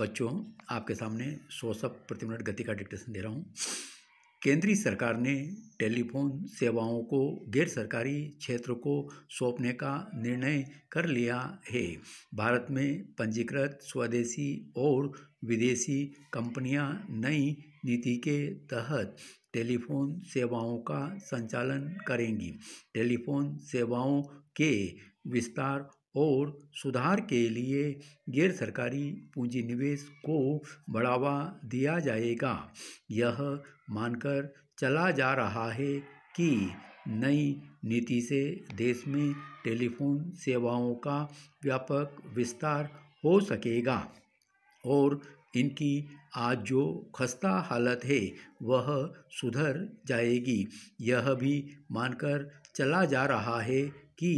बच्चों आपके सामने सौ सब प्रति मिनट गति का डिक्टेशन दे रहा हूँ केंद्रीय सरकार ने टेलीफोन सेवाओं को गैर सरकारी क्षेत्र को सौंपने का निर्णय कर लिया है भारत में पंजीकृत स्वदेशी और विदेशी कंपनियां नई नीति के तहत टेलीफोन सेवाओं का संचालन करेंगी टेलीफोन सेवाओं के विस्तार और सुधार के लिए गैर सरकारी पूँजी निवेश को बढ़ावा दिया जाएगा यह मानकर चला जा रहा है कि नई नीति से देश में टेलीफोन सेवाओं का व्यापक विस्तार हो सकेगा और इनकी आज जो खस्ता हालत है वह सुधर जाएगी यह भी मानकर चला जा रहा है कि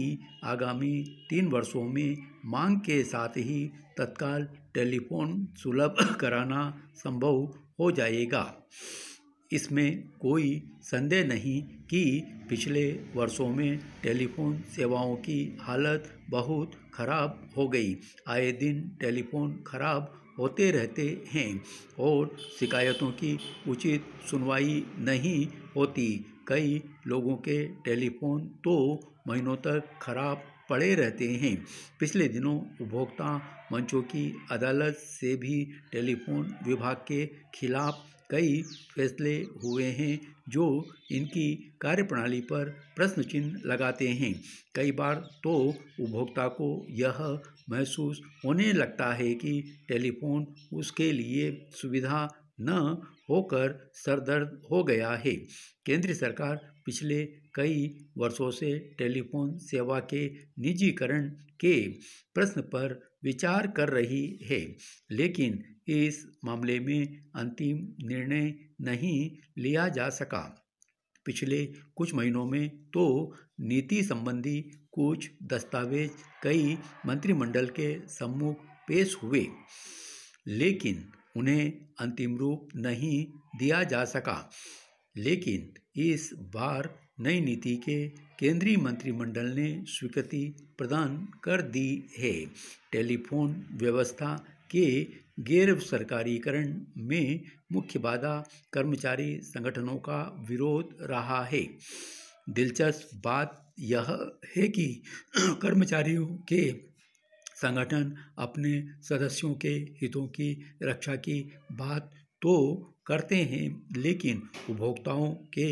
आगामी तीन वर्षों में मांग के साथ ही तत्काल टेलीफोन सुलभ कराना संभव हो जाएगा इसमें कोई संदेह नहीं कि पिछले वर्षों में टेलीफोन सेवाओं की हालत बहुत ख़राब हो गई आए दिन टेलीफोन खराब होते रहते हैं और शिकायतों की उचित सुनवाई नहीं होती कई लोगों के टेलीफोन तो महीनों तक खराब पड़े रहते हैं पिछले दिनों उपभोक्ता मंचों की अदालत से भी टेलीफोन विभाग के खिलाफ कई फैसले हुए हैं जो इनकी कार्यप्रणाली पर प्रश्न चिन्ह लगाते हैं कई बार तो उपभोक्ता को यह महसूस होने लगता है कि टेलीफोन उसके लिए सुविधा न होकर सरदर्द हो गया है केंद्र सरकार पिछले कई वर्षों से टेलीफोन सेवा के निजीकरण के प्रश्न पर विचार कर रही है लेकिन इस मामले में अंतिम निर्णय नहीं लिया जा सका पिछले कुछ महीनों में तो नीति संबंधी कुछ दस्तावेज कई मंत्रिमंडल के सम्मुख पेश हुए लेकिन उन्हें अंतिम रूप नहीं दिया जा सका लेकिन इस बार नई नीति के केंद्रीय मंत्रिमंडल ने स्वीकृति प्रदान कर दी है टेलीफोन व्यवस्था के गैर सरकारीकरण में मुख्य बाधा कर्मचारी संगठनों का विरोध रहा है दिलचस्प बात यह है कि कर्मचारियों के संगठन अपने सदस्यों के हितों की रक्षा की बात तो करते हैं लेकिन उपभोक्ताओं के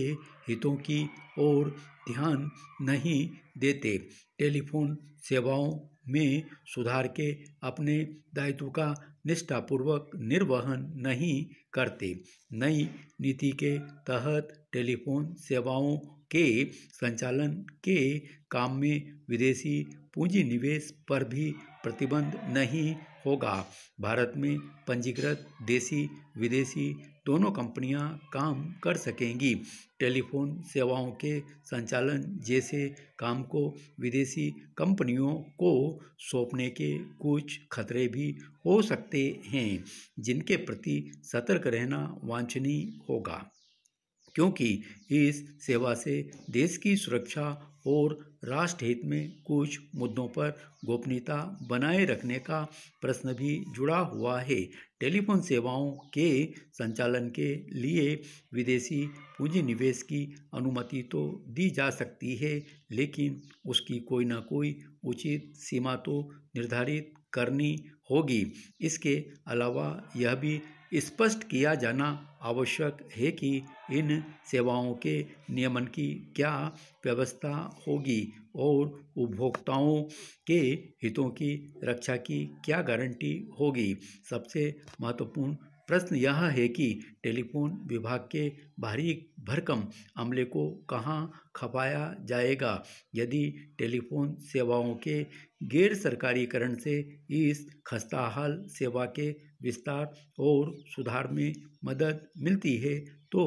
हितों की ओर ध्यान नहीं देते टेलीफोन सेवाओं में सुधार के अपने दायित्व का निष्ठापूर्वक निर्वहन नहीं करते नई नीति के तहत टेलीफोन सेवाओं के संचालन के काम में विदेशी पूंजी निवेश पर भी प्रतिबंध नहीं होगा भारत में पंजीकृत देशी विदेशी दोनों कंपनियां काम कर सकेंगी टेलीफोन सेवाओं के संचालन जैसे काम को विदेशी कंपनियों को सौंपने के कुछ खतरे भी हो सकते हैं जिनके प्रति सतर्क रहना वांछनीय होगा क्योंकि इस सेवा से देश की सुरक्षा और राष्ट्र हित में कुछ मुद्दों पर गोपनीयता बनाए रखने का प्रश्न भी जुड़ा हुआ है टेलीफोन सेवाओं के संचालन के लिए विदेशी पूंजी निवेश की अनुमति तो दी जा सकती है लेकिन उसकी कोई ना कोई उचित सीमा तो निर्धारित करनी होगी इसके अलावा यह भी स्पष्ट किया जाना आवश्यक है कि इन सेवाओं के नियमन की क्या व्यवस्था होगी और उपभोक्ताओं के हितों की रक्षा की क्या गारंटी होगी सबसे महत्वपूर्ण प्रश्न यह है कि टेलीफोन विभाग के भारी भरकम अमले को कहाँ खपाया जाएगा यदि टेलीफोन सेवाओं के गैर सरकारीकरण से इस खस्ताहाल सेवा के विस्तार और सुधार में मदद मिलती है तो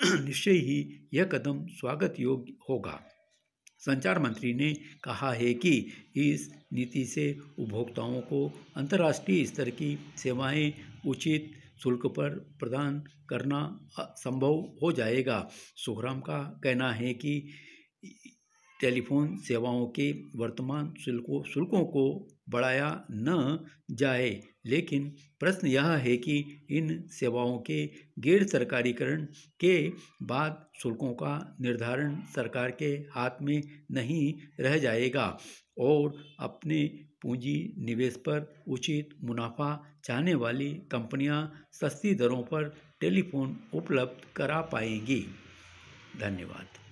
निश्चय ही यह कदम स्वागत योग्य होगा संचार मंत्री ने कहा है कि इस नीति से उपभोक्ताओं को अंतर्राष्ट्रीय स्तर की सेवाएं उचित शुल्क पर प्रदान करना संभव हो जाएगा सुखराम का कहना है कि टेलीफोन सेवाओं के वर्तमान शुल्कों शुल्कों को बढ़ाया न जाए लेकिन प्रश्न यह है कि इन सेवाओं के गैर सरकारीकरण के बाद शुल्कों का निर्धारण सरकार के हाथ में नहीं रह जाएगा और अपने पूंजी निवेश पर उचित मुनाफा चाहने वाली कंपनियां सस्ती दरों पर टेलीफोन उपलब्ध करा पाएंगी धन्यवाद